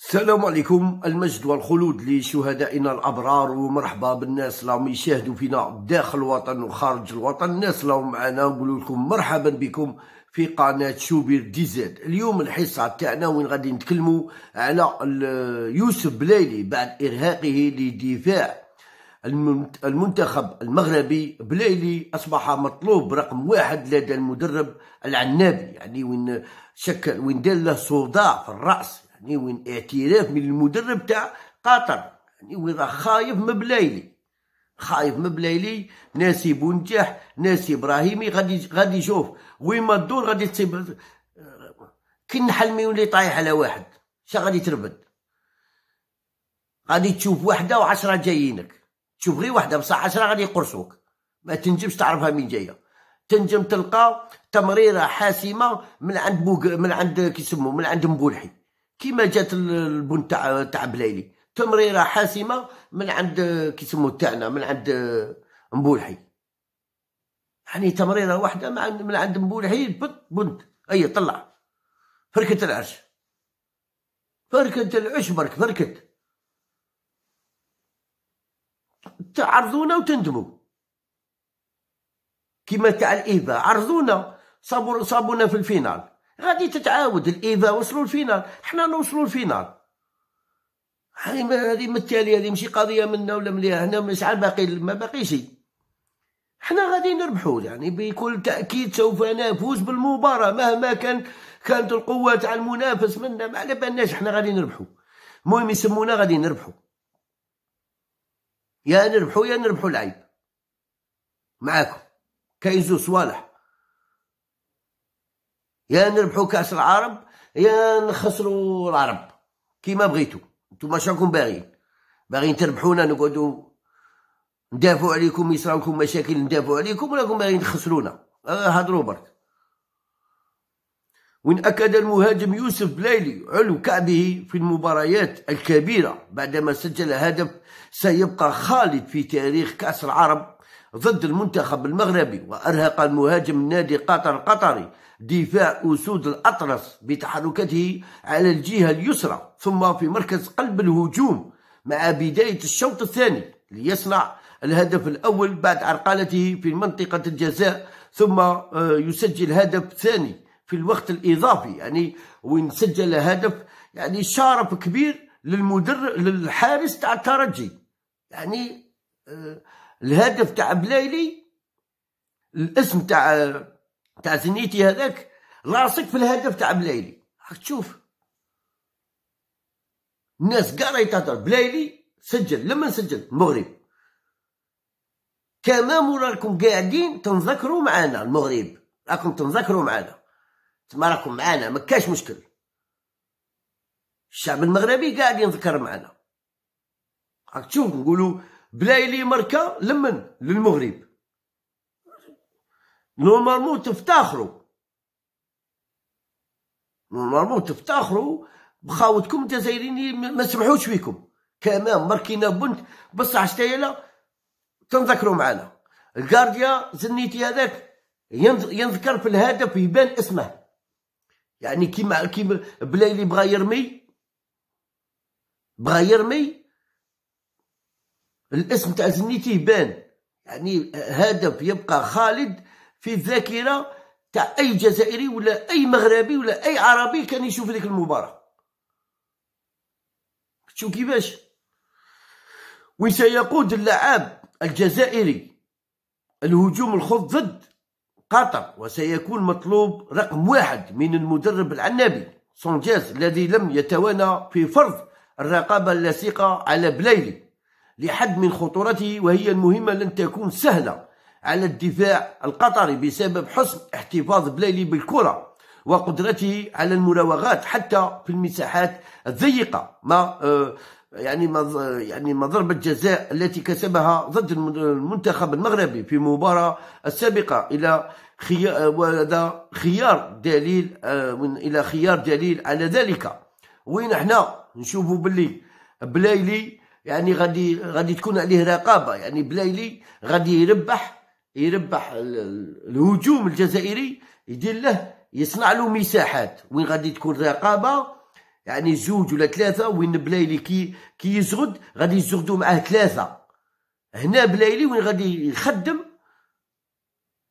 السلام عليكم المجد والخلود لشهدائنا الابرار ومرحبا بالناس اللي يشاهدوا فينا داخل الوطن وخارج الوطن الناس اللي معنا نقول لكم مرحبا بكم في قناه شوبير دي زاد اليوم الحصه تاعنا وين غادي نتكلموا على يوسف بلايلي بعد ارهاقه لدفاع المنتخب المغربي بلايلي أصبح مطلوب رقم واحد لدى المدرب العنابي يعني وين شكل وين دار له صداع في الرأس يعني وين اعتراف من المدرب تاع قطر يعني وين خايف مبلايلي خايف مبلايلي ناسي بونجاح ناسي ابراهيمي غادي غادي يشوف وين ما الدور غادي تصيب كي نحلمي ولي طايح على واحد شا غادي تربد غادي تشوف وحده وعشرة جايينك تشوف غير وحده بصح عشرة غادي يقرصوك ما تنجمش تعرفها من جايه تنجم تلقى تمريره حاسمه من عند بوك من عند كيسمو من عند مبولحي كيما جات البن تاع تاع بلايلي تمريره حاسمه من عند كيسمو تاعنا من عند مبولحي يعني تمريره واحده من عند مبولحي بط بنت اي طلع فركت العرش فركت العش برك فركت تعرضونا وتندموا كيما تاع الايفا عرضونا صابونا في الفينال غادي تتعاود الايفا وصلوا الفينال حنا نوصلوا الفينال هذه من التالي هذه ماشي قضيه منا ولا مليها هنا شحال باقي ما باقي شيء حنا غادي نربحوا يعني بكل تاكيد سوف نفوز بالمباراه مهما كان كانت القوه تاع المنافس منا ما على بالناش حنا غادي نربحوا المهم يسمونا غادي نربحوا يا نربحوا يا نربحوا العيب معاكم كاين زوج صوالح يا نربحوا كاس العرب يا نخسروا العرب كيما بغيتو نتوما شراكم باغيين باغيين تربحونا نقعدوا ندافعوا عليكم يصراوكم مشاكل ندافعوا عليكم ولا راكم باغيين تخسرونا آه، هضروا برك وإن أكد المهاجم يوسف بلايلي علو كعبه في المباريات الكبيرة بعدما سجل هدف سيبقى خالد في تاريخ كأس العرب ضد المنتخب المغربي وأرهق المهاجم نادي قطر القطري دفاع أسود الأطلس بتحركته على الجهة اليسرى ثم في مركز قلب الهجوم مع بداية الشوط الثاني ليصنع الهدف الأول بعد عرقلته في منطقة الجزاء ثم آه، يسجل هدف ثاني في الوقت الاضافي يعني وين سجل هدف يعني شارف كبير للمدر للحارس تاع الترجي يعني آه، الهدف تاع بلايلي الاسم تاع تاع زنيتي هذاك لاصق في الهدف تاع بلايلي راك تشوف الناس راهي تهضر بلايلي سجل لما سجل المغرب كما مراكم قاعدين تنذكروا معنا المغرب راكم تنذكروا معنا تما راكم معانا ما كاش مشكل الشعب المغربي قاعد ينذكر معنا راك تشوف نقولوا بلايلي مركا لمن للمغرب نورمالمون تفتخروا نورمالمون تفتخروا بخاوتكم الجزائريين ما سمحوش فيكم كمان مركينا بنت بصح شتايله تنذكروا معنا الجارديا زنيتي هذاك ينذكر في الهدف يبان اسمه يعني كيما كيما بلايلي بغا يرمي بغا يرمي الاسم تاع زنيتي بان يعني هدف يبقى خالد في الذاكره تاع اي جزائري ولا اي مغربي ولا اي عربي كان يشوف ديك المباراه شوف كيفاش وسيقود اللعاب الجزائري الهجوم الخض ضد قطر وسيكون مطلوب رقم واحد من المدرب العنابي سونجيز الذي لم يتوانى في فرض الرقابة اللاصقة على بلايلي لحد من خطورته وهي المهمة لن تكون سهلة على الدفاع القطري بسبب حسن احتفاظ بلايلي بالكرة وقدرته على المراوغات حتى في المساحات الضيقة ما آه، يعني يعني مضربة جزاء التي كسبها ضد المنتخب المغربي في مباراة السابقة إلى خيار خيار دليل آه، إلى خيار دليل على ذلك وين احنا نشوفوا باللي بلايلي يعني غادي غادي تكون عليه رقابة يعني بلايلي غادي يربح يربح الهجوم الجزائري يدير له يصنع له مساحات وين غادي تكون رقابة يعني زوج ولا ثلاثه وين بلايلي كي كي يزغد غادي يزغدوا معاه ثلاثه هنا بلايلي وين غادي يخدم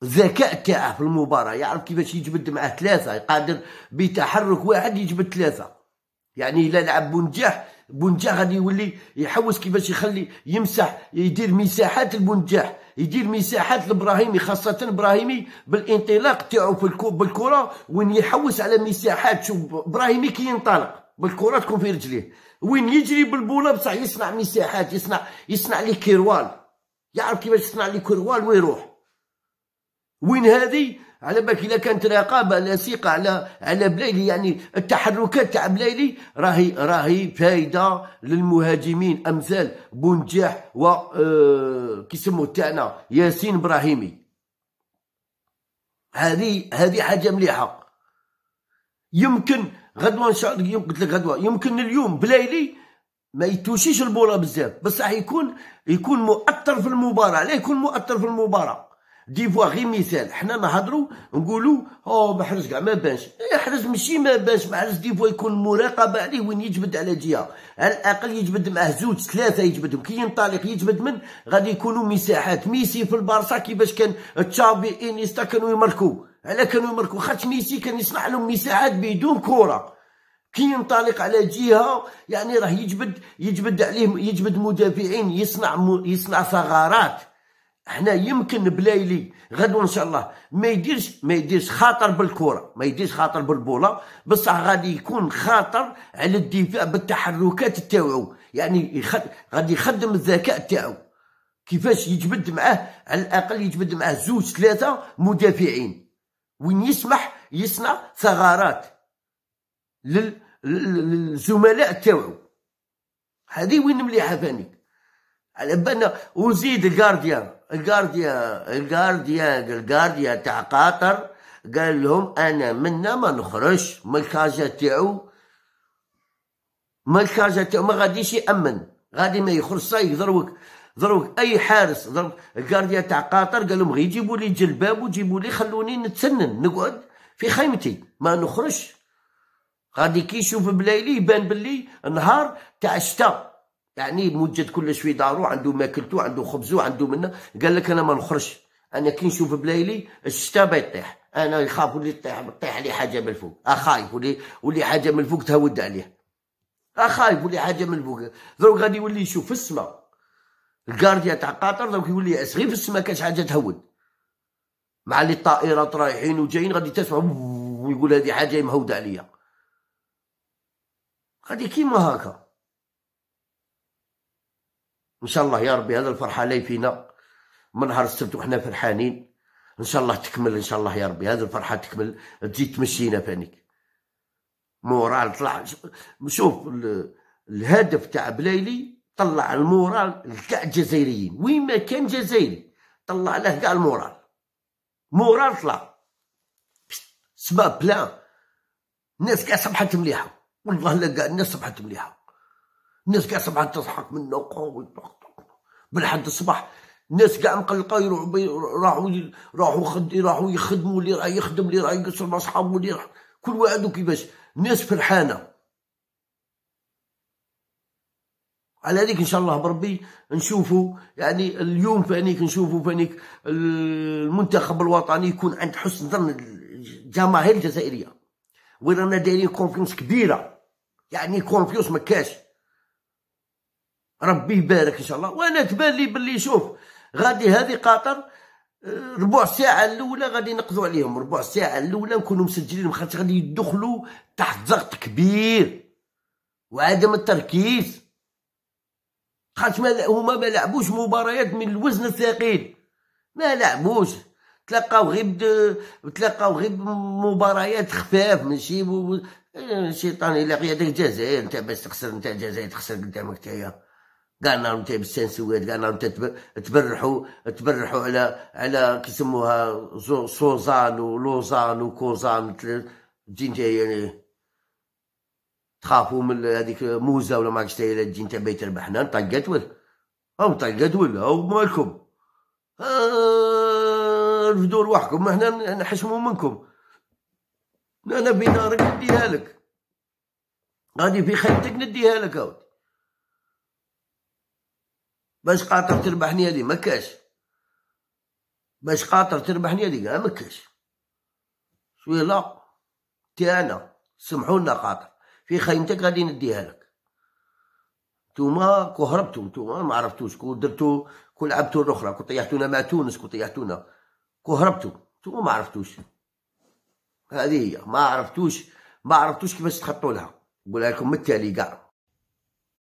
الذكاء تاعه في المباراه يعرف كيفاش يجبد معاه ثلاثه قادر بتحرك واحد يجبد ثلاثه يعني الا لعب بونجاح بونجاح غادي يولي يحوس كيفاش يخلي يمسح يدير مساحات البونجاح يدير مساحات لابراهيمي خاصة ابراهيمي بالانطلاق تاعو في بالكرة وين يحوس على مساحات شوف ابراهيمي كي ينطلق بالكره تكون في رجليه وين يجري بالبوله بصح يصنع مساحات يصنع يصنع لي كيروال يعرف كيفاش يصنع لي كيروال ويروح وين هذه على بالك الا كانت رقابه لاصقه على على بلايلي يعني التحركات تاع بلايلي راهي راهي فايده للمهاجمين امثال بونجاح و آه، كيسمو تاعنا ياسين ابراهيمي هذه هذه حاجه مليحه يمكن غدوه ان شاء الله قلت لك غدوه يمكن اليوم بلايلي ما يتوشيش البوله بزاف بصح يكون يكون مؤثر في المباراه لا يكون مؤثر في المباراه دي فوا غير مثال حنا نهضروا نقولوا او محرز كاع ما بانش يحرز إيه، ماشي ما بانش محرز دي فوا يكون مراقبه عليه وين يجبد على جهه على الاقل يجبد معاه زوج ثلاثه يجبدهم كي ينطلق يجبد من غادي يكونوا مساحات ميسي في البارسا كيفاش كان تشافي انيستا كانوا يمركوا على كانوا عمرك خاطش ميسي كان يصنع لهم مساحات بدون كره ينطلق على جهه يعني راه يجبد يجبد عليهم يجبد مدافعين يصنع يصنع ثغرات حنا يمكن بلايلي غدوه ان شاء الله ما يديرش ما يديرش خاطر بالكره ما يديرش خاطر بالبوله بصح غادي يكون خاطر على الدفاع بالتحركات تاعو يعني يخد غادي يخدم الذكاء تاعو كيفاش يجبد معاه على الاقل يجبد معاه زوج ثلاثه مدافعين وين يسمح يصنع ثغرات للزملاء تاعو هذه وين مليحه ثاني على بالنا وزيد الغارديان الغارديان الغارديان الجارديان تاع قطر قال لهم انا منا ما نخرجش من الكازا تاعو من الكازا تاعو ما غاديش يامن غادي ما يخرج يضربك ضربك اي حارس ضرب الكارديا تاع قطر قال لهم غير لي جلباب وجيبوا لي خلوني نتسنن نقعد في خيمتي ما نخرجش غادي كي يشوف بلايلي يبان باللي نهار تاع الشتاء يعني موجد كلش في دارو عنده ماكلتو عنده خبزو عنده منا قال لك انا ما نخرجش انا كي نشوف بلايلي الشتاء بيطيح انا يخاف ولي تطيح تطيح لي حاجه من الفوق اخايف ولي ولي حاجه من الفوق تهود عليه اخايف ولي حاجه من الفوق دروك غادي يولي يشوف السماء الكارديا تاع قطر دوك يولي اسغي في السما كاش حاجه تهود مع اللي الطائرات رايحين وجايين غادي تسمع ويقول هذه حاجه مهوده عليا غادي كيما هكا ان شاء الله يا ربي هذا الفرحه لي فينا من نهار السبت وحنا فرحانين ان شاء الله تكمل ان شاء الله يا ربي هذه الفرحه تكمل تجي تمشينا فانيك مورال طلع شوف الهدف تاع بلايلي طلع المورال لكاع الجزائريين وين ما كان جزائري طلع له كاع المورال مورال طلع سباب بلا الناس كاع صبحت مليحه والله لا كاع الناس صبحت مليحه الناس كاع صبحت تضحك منه بالحد الصباح الناس كاع مقلقه يروحوا راحوا راحوا راحوا يخدموا اللي راه يخدم اللي راه يقصر مع صحابو اللي كل واحد وكيفاش الناس فرحانه على هذيك ان شاء الله بربي نشوفوا يعني اليوم فانيك نشوفوا فانيك المنتخب الوطني يكون عند حسن ظن الجماهير الجزائريه وين رانا دايرين كونفيونس كبيره يعني كونفيونس ما كاش ربي يبارك ان شاء الله وانا تبان لي باللي شوف غادي هذه قطر آه، ربع ساعة الأولى غادي نقضوا عليهم ربع ساعة الأولى نكونوا مسجلين خاطر غادي يدخلوا تحت ضغط كبير وعدم التركيز خاطش هما ما لعبوش مباريات من الوزن الثقيل ما لعبوش تلقاو غير د... تلقاو غير مباريات خفاف ماشي الشيطان الا قيادك الجزائر انت باش تخسر انت الجزائر تخسر قدامك تايا قالنا نهار نتا بالسان كاع نهار لهم تبرحوا تبرحوا على على كيسموها سوزان ولوزان وكوزان تجي نتايا يعني تخافوا من هذيك موزه ولا ماكش عرفتش الا تجي انت باي تربحنا حنا ولا او طقات ولا او مالكم آه، رفدوا روحكم ما حنا نحشموا منكم انا بنارك نديها لك غادي في خدمتك نديها لك اود باش قاطر تربحني هذه ما كاش باش قاطر تربحني هذيك ما كاش شويه لا تاعنا سمحوا لنا قاطر في خيمتك غادي نديها لك نتوما كو هربتو نتوما ما عرفتوش كو درتو كو لعبتو الاخرى كو طيحتونا مع تونس كو طيحتونا كو هربتو نتوما ما عرفتوش هذه هي ما عرفتوش ما عرفتوش كيفاش تخطوا لها نقولها لكم من التالي كاع